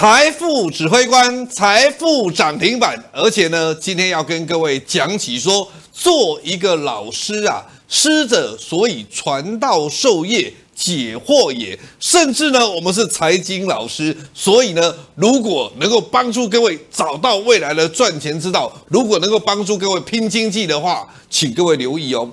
财富指挥官，财富涨停板。而且呢，今天要跟各位讲起说，做一个老师啊，师者所以传道授业解惑也。甚至呢，我们是财经老师，所以呢，如果能够帮助各位找到未来的赚钱之道，如果能够帮助各位拼经济的话，请各位留意哦。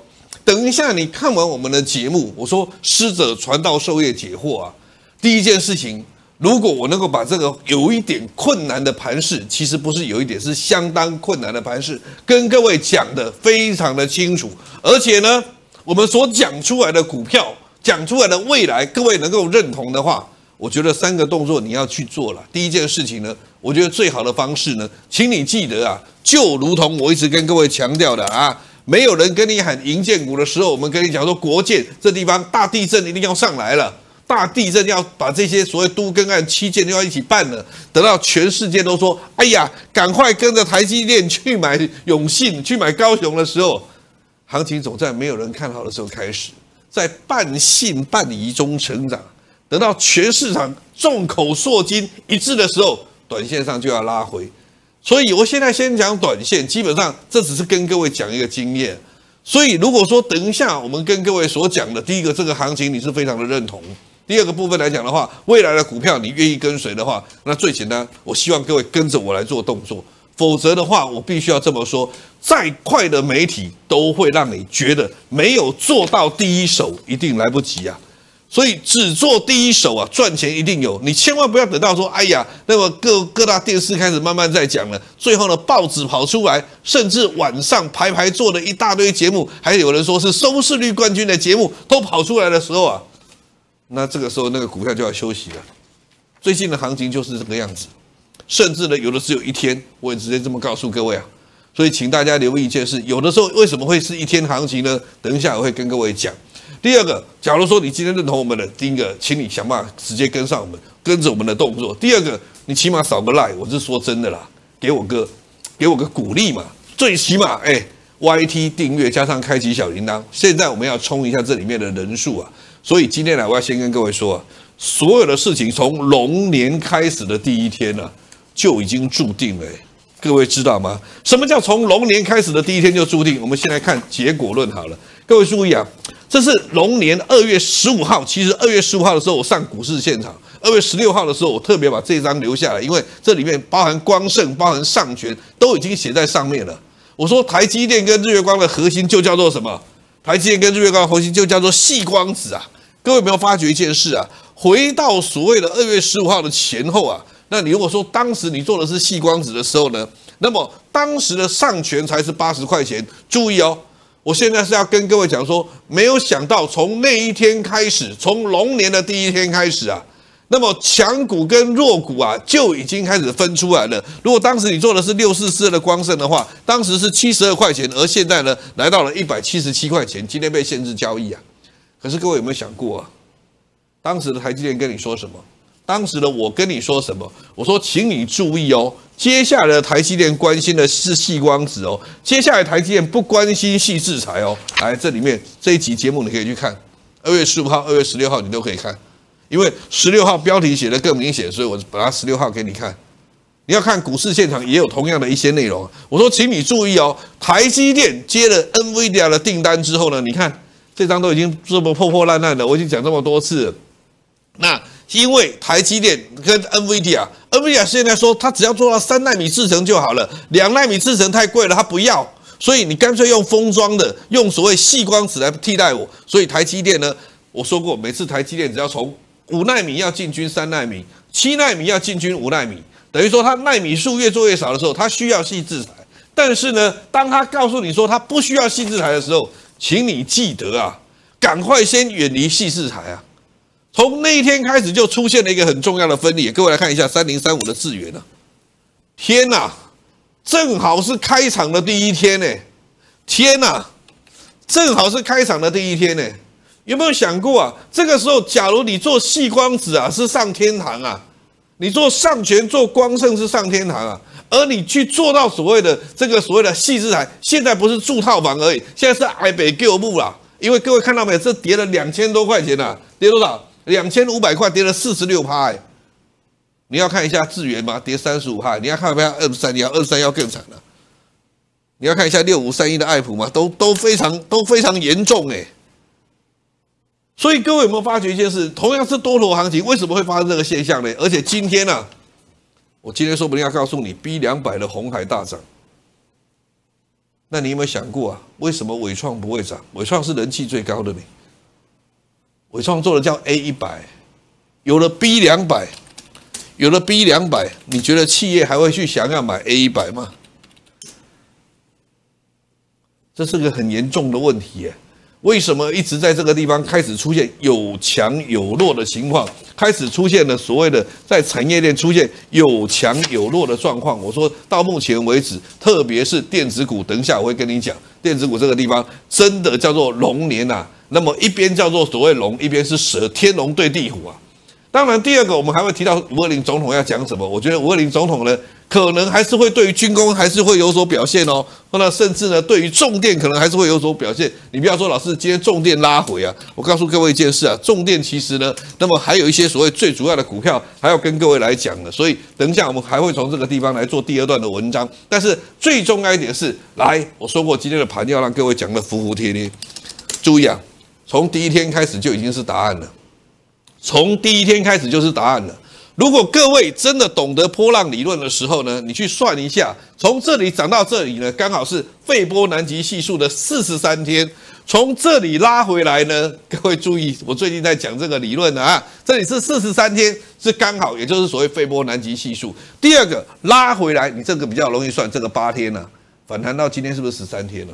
等一下你看完我们的节目，我说师者传道授业解惑啊，第一件事情。如果我能够把这个有一点困难的盘势，其实不是有一点，是相当困难的盘势，跟各位讲的非常的清楚，而且呢，我们所讲出来的股票，讲出来的未来，各位能够认同的话，我觉得三个动作你要去做了。第一件事情呢，我觉得最好的方式呢，请你记得啊，就如同我一直跟各位强调的啊，没有人跟你喊银建股的时候，我们跟你讲说国建这地方大地震一定要上来了。大地震要把这些所谓都更案七件都要一起办了，等到全世界都说“哎呀，赶快跟着台积电去买永信，去买高雄”的时候，行情总在没有人看好的时候开始，在半信半疑中成长，等到全市场众口铄金一致的时候，短线上就要拉回。所以我现在先讲短线，基本上这只是跟各位讲一个经验。所以如果说等一下我们跟各位所讲的，第一个这个行情你是非常的认同。第二个部分来讲的话，未来的股票你愿意跟随的话，那最简单，我希望各位跟着我来做动作。否则的话，我必须要这么说：再快的媒体都会让你觉得没有做到第一手，一定来不及啊！所以只做第一手啊，赚钱一定有。你千万不要等到说，哎呀，那么各各大电视开始慢慢在讲了，最后呢，报纸跑出来，甚至晚上排排做了一大堆节目，还有人说是收视率冠军的节目都跑出来的时候啊！那这个时候，那个股票就要休息了。最近的行情就是这个样子，甚至呢，有的只有一天，我也直接这么告诉各位啊。所以，请大家留意一件事：有的时候为什么会是一天行情呢？等一下我会跟各位讲。第二个，假如说你今天认同我们的，第一个，请你想办法直接跟上我们，跟着我们的动作。第二个，你起码扫个赖，我是说真的啦，给我个，给我个鼓励嘛，最起码哎，YT 订阅加上开启小铃铛，现在我们要冲一下这里面的人数啊。所以今天呢，我要先跟各位说，所有的事情从龙年开始的第一天呢，就已经注定了。各位知道吗？什么叫从龙年开始的第一天就注定？我们先来看结果论好了。各位注意啊，这是龙年二月十五号。其实二月十五号的时候，我上股市现场；二月十六号的时候，我特别把这张留下来，因为这里面包含光盛、包含上权，都已经写在上面了。我说台积电跟日月光的核心就叫做什么？台积电跟日月光的核心就叫做细光子啊。各位有没有发觉一件事啊，回到所谓的二月十五号的前后啊，那你如果说当时你做的是细光子的时候呢，那么当时的上权才是八十块钱。注意哦，我现在是要跟各位讲说，没有想到从那一天开始，从龙年的第一天开始啊，那么强股跟弱股啊就已经开始分出来了。如果当时你做的是六四四的光胜的话，当时是七十二块钱，而现在呢，来到了一百七十七块钱，今天被限制交易啊。可是各位有没有想过啊？当时的台积电跟你说什么？当时的我跟你说什么？我说，请你注意哦，接下来台积电关心的是细光子哦，接下来台积电不关心细制裁哦。来，这里面这一集节目你可以去看，二月十五号、二月十六号你都可以看，因为十六号标题写的更明显，所以我把它十六号给你看。你要看股市现场也有同样的一些内容。我说，请你注意哦，台积电接了 NVIDIA 的订单之后呢，你看。这张都已经这么破破烂烂的，我已经讲这么多次。那因为台积电跟 NVD 啊，NVD 现在说它只要做到三纳米制程就好了，两纳米制程太贵了，它不要。所以你干脆用封装的，用所谓细光子来替代我。所以台积电呢，我说过，每次台积电只要从五纳米要进军三纳米，七纳米要进军五纳米，等于说它纳米数越做越少的时候，它需要细制材。但是呢，当它告诉你说它不需要细制材的时候，请你记得啊，赶快先远离细事财啊！从那一天开始就出现了一个很重要的分离。各位来看一下三零三五的智源啊！天哪，正好是开场的第一天呢！天哪，正好是开场的第一天呢！有没有想过啊？这个时候，假如你做细光子啊，是上天堂啊；你做上权做光盛是上天堂啊！而你去做到所谓的这个所谓的细资产，现在不是住套房而已，现在是爱北旧木啦。因为各位看到没，这跌了两千多块钱呐，跌多少？两千五百块，跌了四十六趴哎。你要看一下智元嘛，跌三十五趴。你要看不要二十三幺，二十三幺更惨了。你要看一下六五三一的爱普嘛，都都非常都非常严重哎。所以各位有没有发觉一件事？同样是多头行情，为什么会发生这个现象呢？而且今天呢？我今天说不定要告诉你，B 两百的红海大涨，那你有没有想过啊？为什么伟创不会涨？伟创是人气最高的，呢。伟创做的叫 A 一百，有了 B 两百，有了 B 两百，你觉得企业还会去想要买 A 一百吗？这是个很严重的问题为什么一直在这个地方开始出现有强有弱的情况？开始出现了所谓的在产业链出现有强有弱的状况。我说到目前为止，特别是电子股，等一下我会跟你讲电子股这个地方真的叫做龙年呐。那么一边叫做所谓龙，一边是蛇，天龙对地虎啊。当然，第二个我们还会提到五二零总统要讲什么？我觉得五二零总统呢，可能还是会对于军工还是会有所表现哦。那甚至呢，对于重电可能还是会有所表现。你不要说老师今天重电拉回啊，我告诉各位一件事啊，重电其实呢，那么还有一些所谓最主要的股票，还要跟各位来讲的。所以等一下我们还会从这个地方来做第二段的文章。但是最重要一点是，来我说过今天的盘要让各位讲的服服帖帖。注意啊，从第一天开始就已经是答案了。从第一天开始就是答案了。如果各位真的懂得波浪理论的时候呢，你去算一下，从这里涨到这里呢，刚好是费波南极系数的四十三天。从这里拉回来呢，各位注意，我最近在讲这个理论啊，这里是四十三天，是刚好，也就是所谓费波南极系数。第二个拉回来，你这个比较容易算，这个八天呢，反弹到今天是不是十三天了？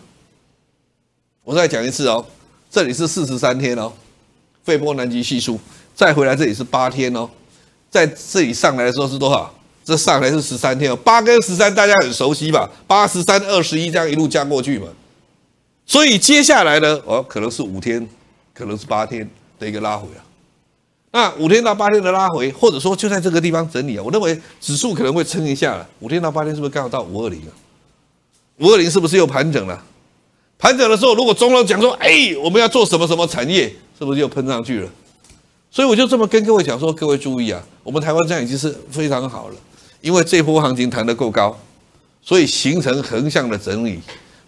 我再讲一次哦，这里是四十三天哦，费波南极系数。再回来，这里是八天哦，在这里上来的时候是多少？这上来是十三天哦，八跟十三大家很熟悉吧？八十三、二十一这样一路降过去嘛。所以接下来呢，哦，可能是五天，可能是八天的一个拉回啊。那五天到八天的拉回，或者说就在这个地方整理啊，我认为指数可能会撑一下了。五天到八天是不是刚好到五二零啊？五二零是不是又盘整了？盘整的时候，如果中央讲说，哎，我们要做什么什么产业，是不是又喷上去了？所以我就这么跟各位讲说，各位注意啊，我们台湾这样已经是非常好了，因为这波行情弹得够高，所以形成横向的整理。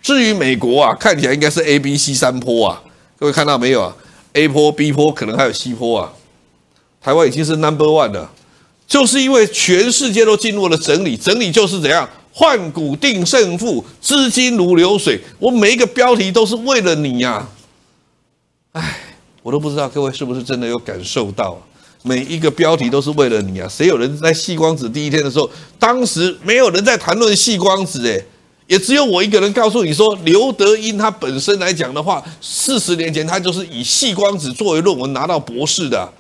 至于美国啊，看起来应该是 A、B、C 三坡啊，各位看到没有啊？A 坡、B 坡，可能还有 C 坡啊。台湾已经是 Number One 了，就是因为全世界都进入了整理，整理就是怎样换股定胜负，资金如流水。我每一个标题都是为了你呀。我都不知道，各位是不是真的有感受到？每一个标题都是为了你啊！谁有人在细光子第一天的时候，当时没有人在谈论细光子？诶，也只有我一个人告诉你说，刘德英他本身来讲的话，四十年前他就是以细光子作为论文拿到博士的。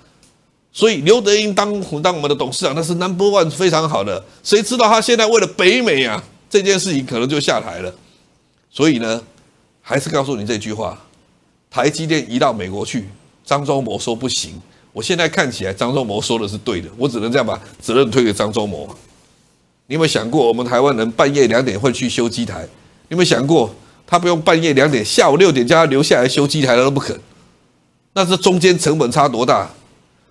所以刘德英当当我们的董事长，那是 Number One 非常好的。谁知道他现在为了北美啊这件事情，可能就下台了。所以呢，还是告诉你这句话。台积电移到美国去，张忠谋说不行。我现在看起来，张忠谋说的是对的，我只能这样把责任推给张忠谋。你有没有想过，我们台湾人半夜两点会去修机台？有没有想过，他不用半夜两点，下午六点叫他留下来修机台，他都不肯？那这中间成本差多大？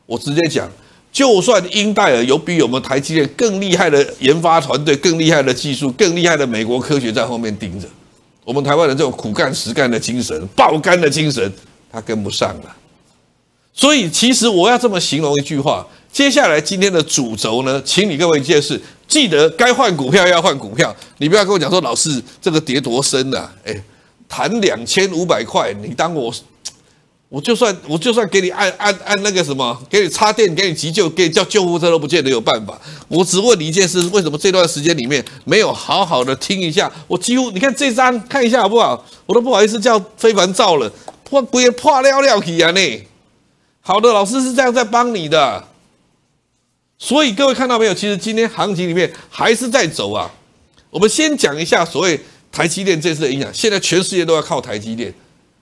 我直接讲，就算英戴尔有比我们台积电更厉害的研发团队、更厉害的技术、更厉害的美国科学在后面盯着。我们台湾人这种苦干实干的精神、爆肝的精神，他跟不上了。所以，其实我要这么形容一句话：接下来今天的主轴呢，请你各位一件事，记得该换股票要换股票，你不要跟我讲说，老师这个跌多深啊？哎，谈两千五百块，你当我 我就算我就算给你按按按那个什么，给你插电，给你急救，给你叫救护车都不见得有办法。我只问你一件事，为什么这段时间里面没有好好的听一下？我几乎你看这张看一下好不好？我都不好意思叫非凡照了，破鬼破料料皮啊你。好的，老师是这样在帮你的，所以各位看到没有？其实今天行情里面还是在走啊。我们先讲一下所谓台积电这次的影响，现在全世界都要靠台积电。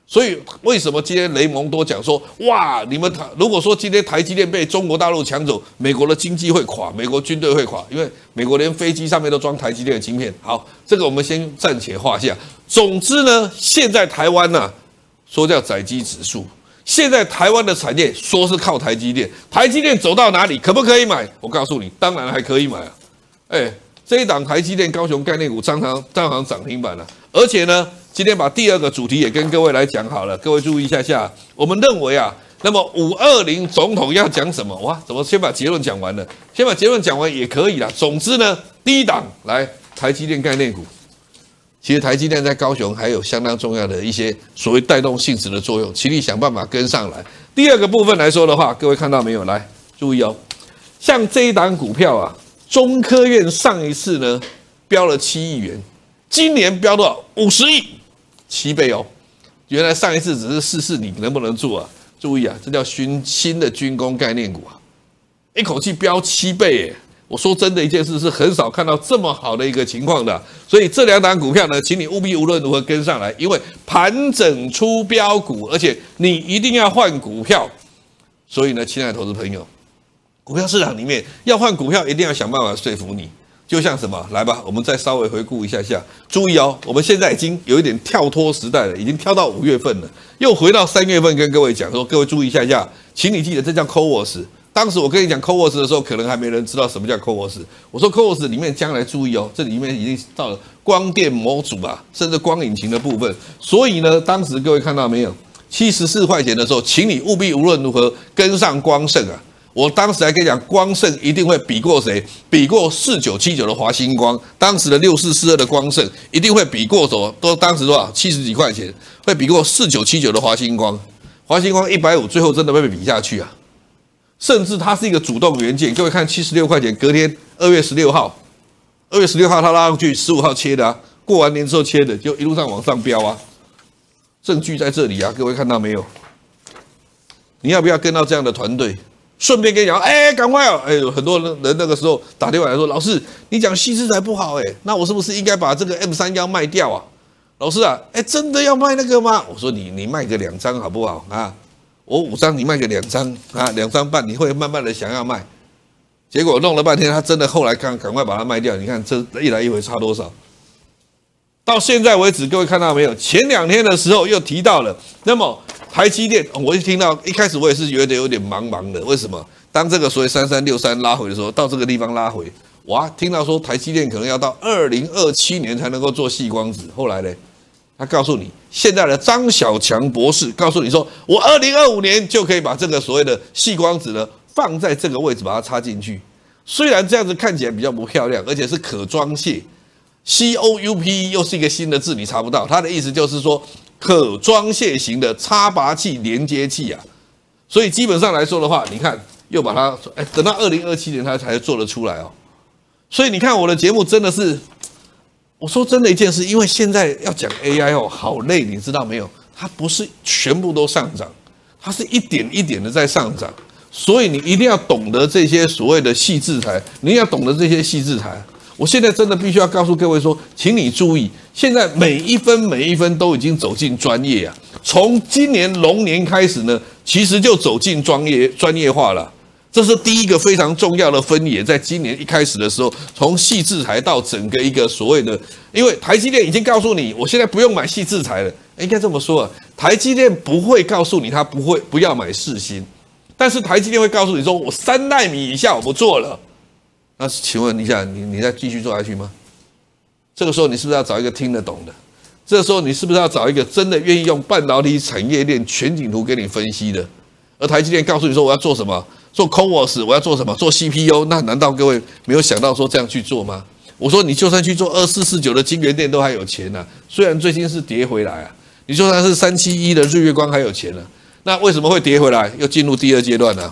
所以为什么今天雷蒙多讲说哇，你们台如果说今天台积电被中国大陆抢走，美国的经济会垮，美国军队会垮，因为美国连飞机上面都装台积电的晶片。好，这个我们先暂且画下。总之呢，现在台湾呢，说叫载机指数，现在台湾的产业说是靠台积电，台积电走到哪里可不可以买？我告诉你，当然还可以买啊。哎，这一档台积电高雄概念股，张行张行涨停板了，而且呢。今天把第二个主题也跟各位来讲好了，各位注意一下下。我们认为啊，那么五二零总统要讲什么哇？怎么先把结论讲完了？先把结论讲完也可以啦。总之呢，第一档来台积电概念股，其实台积电在高雄还有相当重要的一些所谓带动性质的作用，齐力想办法跟上来。第二个部分来说的话，各位看到没有？来注意哦，像这一档股票啊，中科院上一次呢标了七亿元，今年标多少？五十亿。七倍哦，原来上一次只是试试你能不能做啊！注意啊，这叫寻新的军工概念股啊，一口气飙七倍耶！我说真的，一件事是很少看到这么好的一个情况的。所以这两档股票呢，请你务必无论如何跟上来，因为盘整出标股，而且你一定要换股票。所以呢，亲爱的投资朋友，股票市场里面要换股票，一定要想办法说服你。就像什么来吧，我们再稍微回顾一下下。注意哦，我们现在已经有一点跳脱时代了，已经跳到五月份了，又回到三月份跟各位讲说，各位注意一下下，请你记得这叫扣沃 s 当时我跟你讲扣沃 s 的时候，可能还没人知道什么叫扣沃 s 我说扣沃 s 里面将来注意哦，这里面已经到了光电模组啊，甚至光引擎的部分。所以呢，当时各位看到没有？七十四块钱的时候，请你务必无论如何跟上光盛啊。我当时还跟你讲，光盛一定会比过谁？比过四九七九的华星光，当时的六四四二的光盛一定会比过什么？都当时多少？七十几块钱，会比过四九七九的华星光。华星光一百五，最后真的会被比下去啊！甚至它是一个主动元件，各位看七十六块钱，隔天二月十六号，二月十六号它拉上去，十五号切的啊，过完年之后切的，就一路上往上飙啊！证据在这里啊，各位看到没有？你要不要跟到这样的团队？顺便跟你讲，哎，赶快哦！哎，很多人人那个时候打电话来说，老师，你讲细枝才不好哎，那我是不是应该把这个 M 三幺卖掉啊？老师啊，哎，真的要卖那个吗？我说你你卖个两张好不好啊？我五张，你卖个两张啊？两张半，你会慢慢的想要卖。结果弄了半天，他真的后来赶赶快把它卖掉。你看这一来一回差多少？到现在为止，各位看到没有？前两天的时候又提到了，那么。台积电，我一听到一开始我也是觉得有点茫茫的，为什么？当这个所谓三三六三拉回的时候，到这个地方拉回，哇，听到说台积电可能要到二零二七年才能够做细光子。后来呢，他告诉你，现在的张小强博士告诉你说，我二零二五年就可以把这个所谓的细光子呢放在这个位置，把它插进去。虽然这样子看起来比较不漂亮，而且是可装卸。C O U P 又是一个新的字，你查不到。他的意思就是说。可装卸型的插拔器连接器啊，所以基本上来说的话，你看又把它哎，等到二零二七年它才做得出来哦。所以你看我的节目真的是，我说真的一件事，因为现在要讲 AI 哦，好累，你知道没有？它不是全部都上涨，它是一点一点的在上涨，所以你一定要懂得这些所谓的细制裁，你要懂得这些细制裁。我现在真的必须要告诉各位说，请你注意，现在每一分每一分都已经走进专业啊。从今年龙年开始呢，其实就走进专业专业化了。这是第一个非常重要的分野。在今年一开始的时候，从细制裁到整个一个所谓的，因为台积电已经告诉你，我现在不用买细制裁了。应该这么说啊，台积电不会告诉你他不会不要买四星，但是台积电会告诉你说，我三纳米以下我不做了。那请问一下，你你再继续做下去吗？这个时候你是不是要找一个听得懂的？这个时候你是不是要找一个真的愿意用半导体产业链全景图给你分析的？而台积电告诉你说我要做什么，做 c o v s 我要做什么，做 CPU？那难道各位没有想到说这样去做吗？我说你就算去做二四四九的晶圆店都还有钱呢，虽然最近是跌回来啊。你就它是三七一的日月光还有钱呢？那为什么会跌回来？又进入第二阶段呢？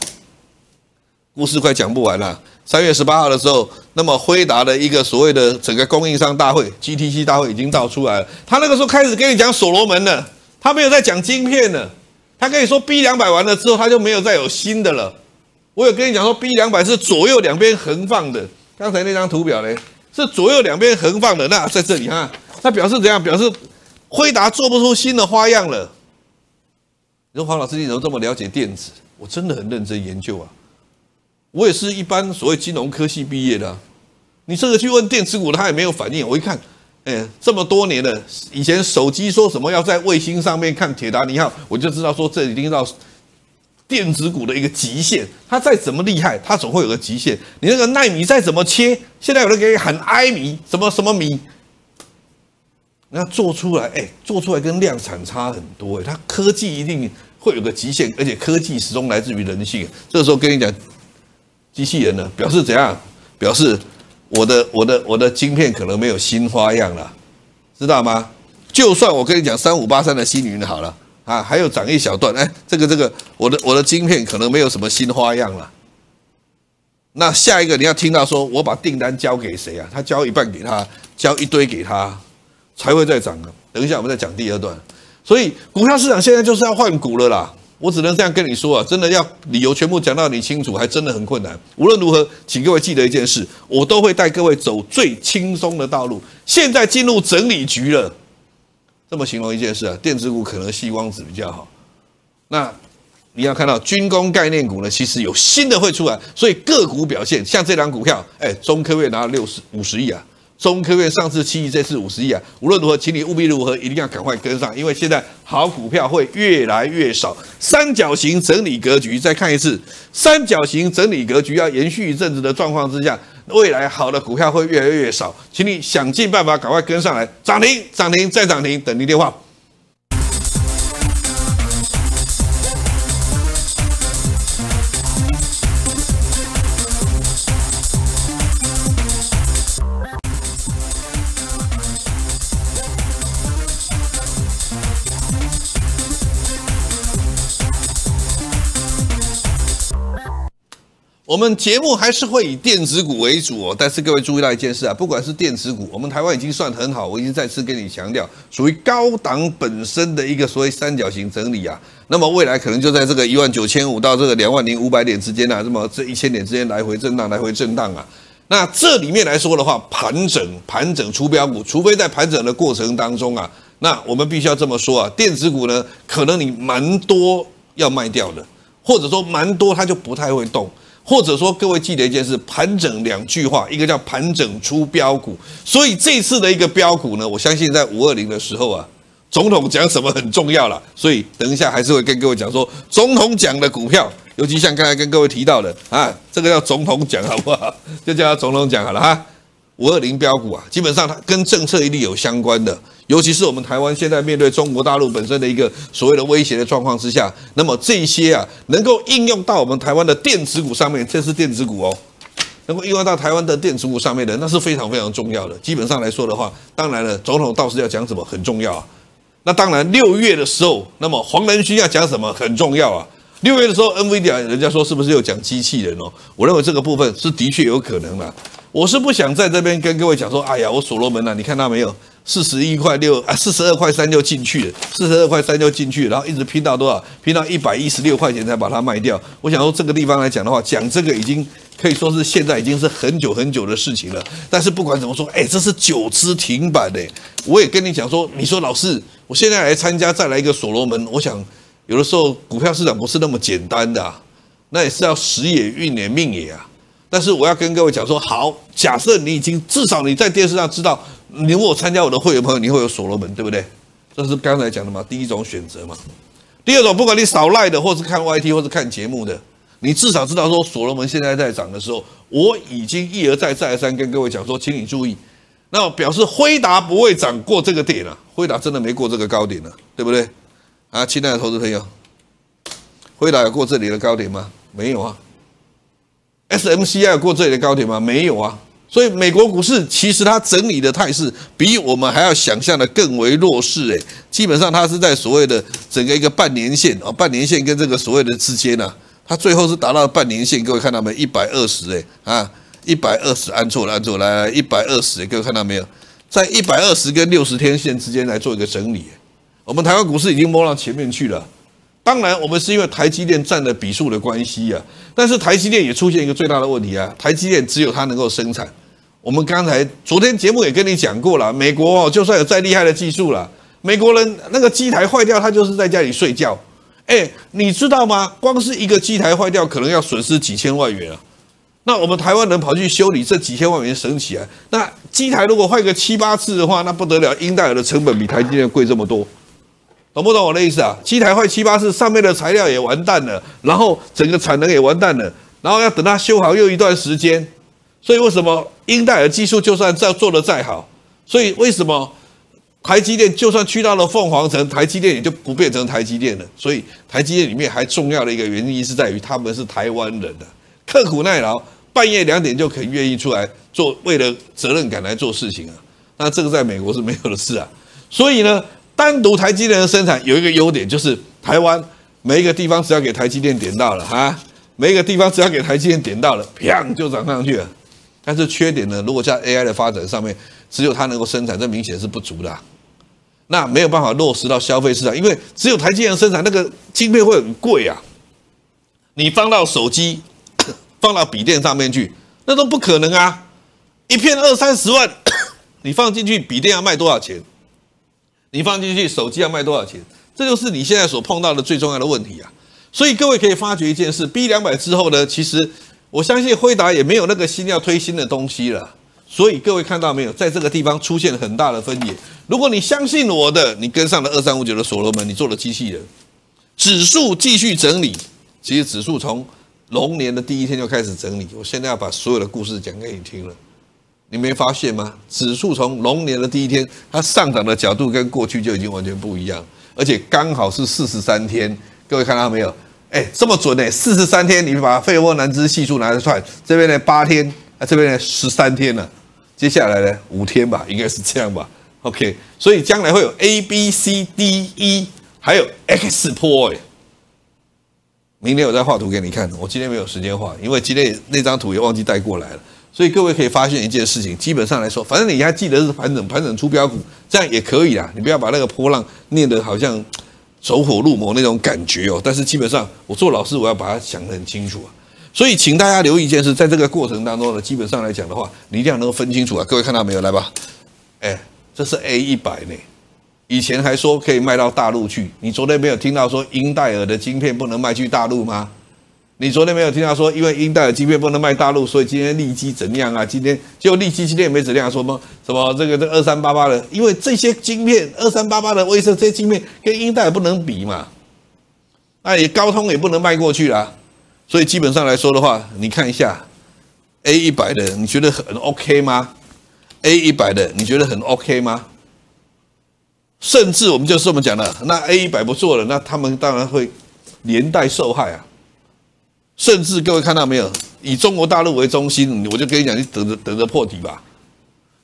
故事快讲不完了。三月十八号的时候，那么辉达的一个所谓的整个供应商大会 （GTC 大会）已经到出来了。他那个时候开始跟你讲所罗门了，他没有在讲晶片了。他跟你说 B 两百完了之后，他就没有再有新的了。我有跟你讲说 B 两百是左右两边横放的。刚才那张图表呢，是左右两边横放的。那在这里哈，他表示怎样？表示辉达做不出新的花样了。你说黄老师你怎么这么了解电子？我真的很认真研究啊。我也是一般所谓金融科系毕业的，你这个去问电子股，他也没有反应。我一看，哎，这么多年了，以前手机说什么要在卫星上面看铁达尼号，我就知道说这已定到电子股的一个极限。它再怎么厉害，它总会有个极限。你那个奈米再怎么切，现在有人给你喊埃米，什么什么米，那做出来，哎，做出来跟量产差很多。哎，它科技一定会有个极限，而且科技始终来自于人性。这时候跟你讲。机器人呢？表示怎样？表示我的我的我的晶片可能没有新花样了，知道吗？就算我跟你讲三五八三的新云好了啊，还有涨一小段。哎，这个这个，我的我的晶片可能没有什么新花样了。那下一个你要听到说，我把订单交给谁啊？他交一半给他，交一堆给他，才会再涨的。等一下我们再讲第二段。所以股票市场现在就是要换股了啦。我只能这样跟你说啊，真的要理由全部讲到你清楚，还真的很困难。无论如何，请各位记得一件事，我都会带各位走最轻松的道路。现在进入整理局了，这么形容一件事啊，电子股可能吸光子比较好。那你要看到军工概念股呢，其实有新的会出来，所以个股表现像这两股票，哎，中科院拿了六十五十亿啊。中科院上次七亿，这次五十亿啊！无论如何，请你务必如何，一定要赶快跟上，因为现在好股票会越来越少。三角形整理格局，再看一次，三角形整理格局要延续一阵子的状况之下，未来好的股票会越来越少，请你想尽办法赶快跟上来，涨停，涨停，再涨停，等您电话。我们节目还是会以电子股为主哦，但是各位注意到一件事啊，不管是电子股，我们台湾已经算很好。我已经再次跟你强调，属于高档本身的一个所谓三角形整理啊，那么未来可能就在这个一万九千五到这个两万零五百点之间啊，这么这一千点之间来回震荡，来回震荡啊。那这里面来说的话，盘整盘整出标股，除非在盘整的过程当中啊，那我们必须要这么说啊，电子股呢，可能你蛮多要卖掉的，或者说蛮多它就不太会动。或者说，各位记得一件事：盘整两句话，一个叫盘整出标股。所以这次的一个标股呢，我相信在五二零的时候啊，总统讲什么很重要了。所以等一下还是会跟各位讲说，总统讲的股票，尤其像刚才跟各位提到的啊，这个叫总统讲，好不好？就叫总统讲好了哈。五二零标股啊，基本上它跟政策一定有相关的，尤其是我们台湾现在面对中国大陆本身的一个所谓的威胁的状况之下，那么这些啊能够应用到我们台湾的电子股上面，这是电子股哦，能够应用到台湾的电子股上面的，那是非常非常重要的。基本上来说的话，当然了，总统到时要讲什么很重要啊。那当然六月的时候，那么黄仁勋要讲什么很重要啊？六月的时候，NVIDIA 人家说是不是又讲机器人哦？我认为这个部分是的确有可能的。我是不想在这边跟各位讲说，哎呀，我所罗门啊，你看到没有？四十一块六啊，四十二块三就进去了，四十二块三就进去，然后一直拼到多少？拼到一百一十六块钱才把它卖掉。我想说这个地方来讲的话，讲这个已经可以说是现在已经是很久很久的事情了。但是不管怎么说，哎，这是九只停板哎。我也跟你讲说，你说老师，我现在来参加再来一个所罗门，我想有的时候股票市场不是那么简单的，那也是要时也运也命也啊。但是我要跟各位讲说，好，假设你已经至少你在电视上知道，你如果参加我的会员朋友，你会有所罗门，对不对？这是刚才讲的嘛，第一种选择嘛。第二种，不管你扫赖的，或是看 Y T，或是看节目的，你至少知道说，所罗门现在在涨的时候，我已经一而再再而三跟各位讲说，请你注意，那表示辉达不会涨过这个点啊，辉达真的没过这个高点了，对不对？啊，亲爱的投资朋友，辉达有过这里的高点吗？没有啊。S M C I 过这里的高铁吗？没有啊，所以美国股市其实它整理的态势比我们还要想象的更为弱势诶，基本上它是在所谓的整个一个半年线啊，半年线跟这个所谓的之间呢，它最后是达到半年线，各位看到没？一百二十诶，啊，一百二十按错了按错了，一百二十，各位看到没有？在一百二十跟六十天线之间来做一个整理，我们台湾股市已经摸到前面去了。当然，我们是因为台积电占的比数的关系啊，但是台积电也出现一个最大的问题啊，台积电只有它能够生产。我们刚才昨天节目也跟你讲过了，美国就算有再厉害的技术了，美国人那个机台坏掉，他就是在家里睡觉。哎，你知道吗？光是一个机台坏掉，可能要损失几千万元啊。那我们台湾人跑去修理，这几千万元省起来。那机台如果坏个七八次的话，那不得了，英代尔的成本比台积电贵这么多。懂不懂我的意思啊？七台坏七八次，上面的材料也完蛋了，然后整个产能也完蛋了，然后要等它修好又一段时间。所以为什么英代尔技术就算再做得再好？所以为什么台积电就算去到了凤凰城，台积电也就不变成台积电了？所以台积电里面还重要的一个原因是在于他们是台湾人的，刻苦耐劳，半夜两点就肯愿意出来做，为了责任感来做事情啊。那这个在美国是没有的事啊。所以呢？单独台积电的生产有一个优点，就是台湾每一个地方只要给台积电点到了啊，每一个地方只要给台积电点到了，砰就涨上去了。但是缺点呢，如果在 AI 的发展上面，只有它能够生产，这明显是不足的。那没有办法落实到消费市场，因为只有台积电生产，那个芯片会很贵啊。你放到手机、放到笔电上面去，那都不可能啊。一片二三十万，你放进去笔电要卖多少钱？你放进去，手机要卖多少钱？这就是你现在所碰到的最重要的问题啊！所以各位可以发觉一件事：B 两百之后呢，其实我相信辉达也没有那个心要推新的东西了。所以各位看到没有，在这个地方出现了很大的分野。如果你相信我的，你跟上了二三五九的所罗门，你做了机器人，指数继续整理。其实指数从龙年的第一天就开始整理。我现在要把所有的故事讲给你听了。你没发现吗？指数从龙年的第一天，它上涨的角度跟过去就已经完全不一样，而且刚好是四十三天。各位看到没有？哎，这么准呢！四十三天，你把费沃南兹系数拿来算，这边呢八天，啊这边呢十三天了。接下来呢五天吧，应该是这样吧。OK，所以将来会有 A、B、C、D、E，还有 X 波。哎，明天我再画图给你看。我今天没有时间画，因为今天那张图也忘记带过来了。所以各位可以发现一件事情，基本上来说，反正你还记得是盘整，盘整出标股这样也可以啊。你不要把那个波浪念得好像走火入魔那种感觉哦。但是基本上，我做老师我要把它想得很清楚啊。所以请大家留意一件事，在这个过程当中呢，基本上来讲的话，你一定要能够分清楚啊。各位看到没有？来吧，哎，这是 A 一百呢。以前还说可以卖到大陆去，你昨天没有听到说英戴尔的晶片不能卖去大陆吗？你昨天没有听到说，因为英代尔晶片不能卖大陆，所以今天利基怎样啊？今天就利基今天也没怎样说么什么这个这二三八八的，因为这些晶片二三八八的威声，这些晶片跟英代尔不能比嘛，那你高通也不能卖过去啊。所以基本上来说的话，你看一下 A 一百的，你觉得很 OK 吗？A 一百的，你觉得很 OK 吗？甚至我们就是这么讲的，那 A 一百不做了，那他们当然会连带受害啊。甚至各位看到没有，以中国大陆为中心，我就跟你讲，你等着等着破底吧，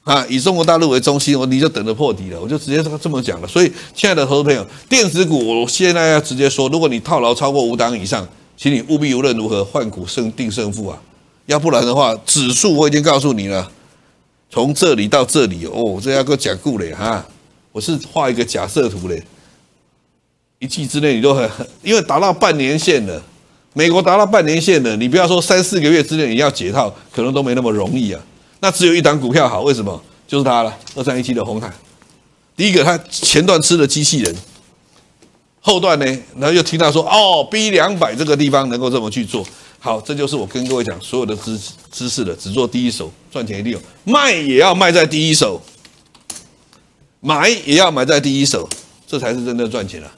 啊，以中国大陆为中心，我你就等着破底了，我就直接这么讲了。所以，亲爱的投资朋友，电子股我现在要直接说，如果你套牢超过五档以上，请你务必无论如何换股胜定胜负啊，要不然的话，指数我已经告诉你了，从这里到这里哦，这要我讲故了嘞哈，我是画一个假设图嘞，一季之内你都很因为达到半年线了。美国达到半年线的，你不要说三四个月之内也要解套，可能都没那么容易啊。那只有一档股票好，为什么？就是它了。二三一七的红海，第一个它前段吃的机器人，后段呢，然后又听到说哦，B 两百这个地方能够这么去做，好，这就是我跟各位讲所有的知知识的，只做第一手赚钱一定有，卖也要卖在第一手，买也要买在第一手，这才是真正赚钱了。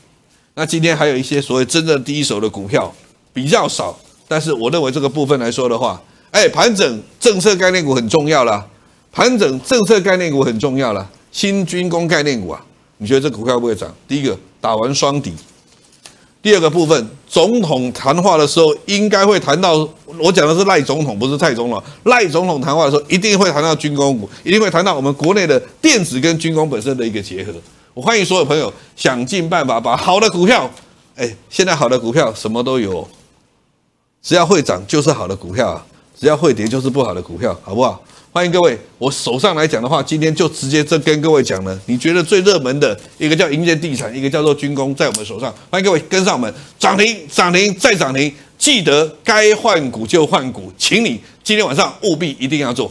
那今天还有一些所谓真正第一手的股票。比较少，但是我认为这个部分来说的话，哎，盘整政策概念股很重要啦，盘整政策概念股很重要啦，新军工概念股啊，你觉得这股票会不会涨？第一个，打完双底；第二个部分，总统谈话的时候应该会谈到，我讲的是赖总统，不是蔡总统。赖总统谈话的时候一定会谈到军工股，一定会谈到我们国内的电子跟军工本身的一个结合。我欢迎所有朋友想尽办法把好的股票，哎，现在好的股票什么都有。只要会涨就是好的股票，只要会跌就是不好的股票，好不好？欢迎各位，我手上来讲的话，今天就直接这跟各位讲呢。你觉得最热门的一个叫银建地产，一个叫做军工，在我们手上，欢迎各位跟上我们，涨停、涨停再涨停，记得该换股就换股，请你今天晚上务必一定要做。